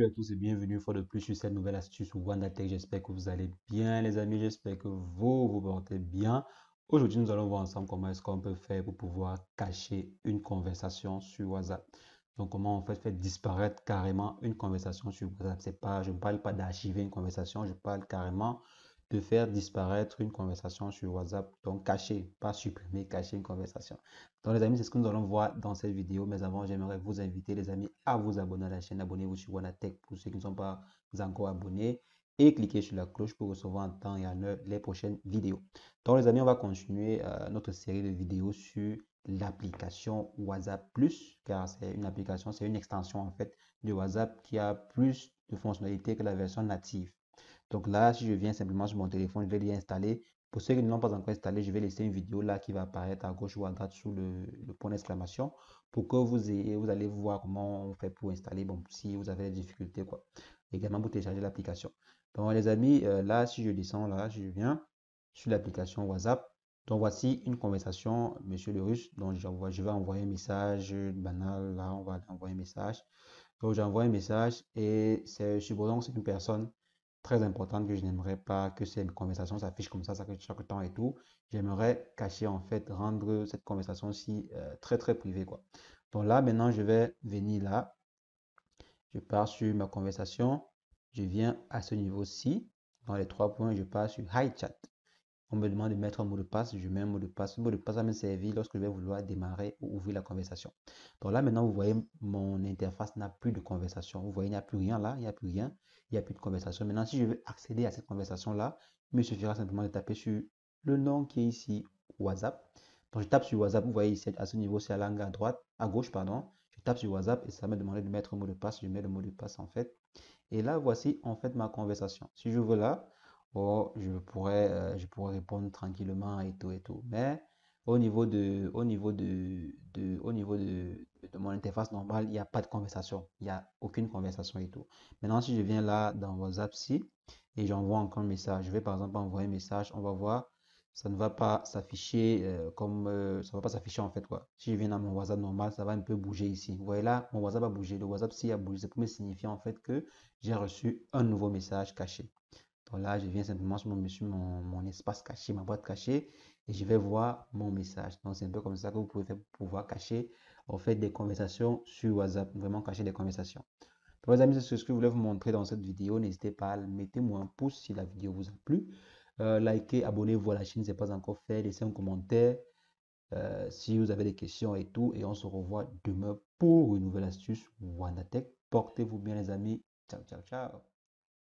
Salut à tous et bienvenue une fois de plus sur cette nouvelle astuce WandaTech. J'espère que vous allez bien les amis, j'espère que vous vous portez bien. Aujourd'hui, nous allons voir ensemble comment est-ce qu'on peut faire pour pouvoir cacher une conversation sur WhatsApp. Donc, comment on fait faire disparaître carrément une conversation sur WhatsApp. C'est pas, je ne parle pas d'archiver une conversation, je parle carrément de faire disparaître une conversation sur WhatsApp. Donc, cacher, pas supprimer, cacher une conversation. Donc, les amis, c'est ce que nous allons voir dans cette vidéo. Mais avant, j'aimerais vous inviter, les amis, à vous abonner à la chaîne. Abonnez-vous sur WanaTech pour ceux qui ne sont pas encore abonnés. Et cliquez sur la cloche pour recevoir en temps et en heure les prochaines vidéos. Donc, les amis, on va continuer euh, notre série de vidéos sur l'application WhatsApp Plus, car c'est une application, c'est une extension en fait de WhatsApp qui a plus de fonctionnalités que la version native. Donc là, si je viens simplement sur mon téléphone, je vais l'y installer. Pour ceux qui ne l'ont pas encore installé, je vais laisser une vidéo là qui va apparaître à gauche ou à droite sous le, point d'exclamation pour que vous ayez, vous allez voir comment on fait pour installer, bon, si vous avez des difficultés, quoi. Également pour télécharger l'application. Bon, les amis, euh, là, si je descends, là, je viens sur l'application WhatsApp. Donc, voici une conversation, monsieur le russe. Donc, je vais envoyer un message banal. Là, on va envoyer un message. Donc, j'envoie un message et c'est supposons que c'est une personne très importante que je n'aimerais pas que cette conversation s'affiche comme ça, ça chaque temps et tout. J'aimerais cacher en fait, rendre cette conversation si euh, très très privée quoi. Donc là maintenant je vais venir là, je pars sur ma conversation, je viens à ce niveau-ci dans les trois points, je pars sur High Chat. On me demande de mettre un mot de passe, je mets un mot de passe. Le mot de passe va me servir lorsque je vais vouloir démarrer ou ouvrir la conversation. Donc là, maintenant, vous voyez, mon interface n'a plus de conversation. Vous voyez, il n'y a plus rien là, il n'y a plus rien, il n'y a plus de conversation. Maintenant, si je veux accéder à cette conversation-là, il me suffira simplement de taper sur le nom qui est ici, WhatsApp. Quand je tape sur WhatsApp, vous voyez ici, à ce niveau, c'est la langue à droite, à gauche, pardon. Je tape sur WhatsApp et ça me demande de mettre un mot de passe. Je mets le mot de passe en fait. Et là, voici en fait ma conversation. Si je veux là, Oh, euh, je pourrais, répondre tranquillement et tout et tout. Mais au niveau de, au niveau de, niveau de, mon interface normale, il n'y a pas de conversation. Il n'y a aucune conversation et tout. Maintenant, si je viens là dans WhatsApp, si, et j'envoie encore un message, je vais par exemple envoyer un message, on va voir, ça ne va pas s'afficher euh, comme, euh, ça va pas s'afficher en fait quoi. Si je viens dans mon WhatsApp normal, ça va un peu bouger ici. Vous voyez là, mon WhatsApp a bougé. Le WhatsApp, si a bougé, ça pour me signifier en fait que j'ai reçu un nouveau message caché. Voilà, je viens simplement sur mon, mon, espace caché, ma boîte cachée, et je vais voir mon message. Donc c'est un peu comme ça que vous pouvez pouvoir cacher, en fait, des conversations sur WhatsApp, vraiment cacher des conversations. Pour les amis, c'est ce que je voulais vous montrer dans cette vidéo. N'hésitez pas, à mettez-moi un pouce si la vidéo vous a plu. Euh, likez, abonnez-vous à la chaîne si ce n'est pas encore fait. Laissez un commentaire euh, si vous avez des questions et tout. Et on se revoit demain pour une nouvelle astuce WandaTech. Portez-vous bien les amis. Ciao, ciao, ciao.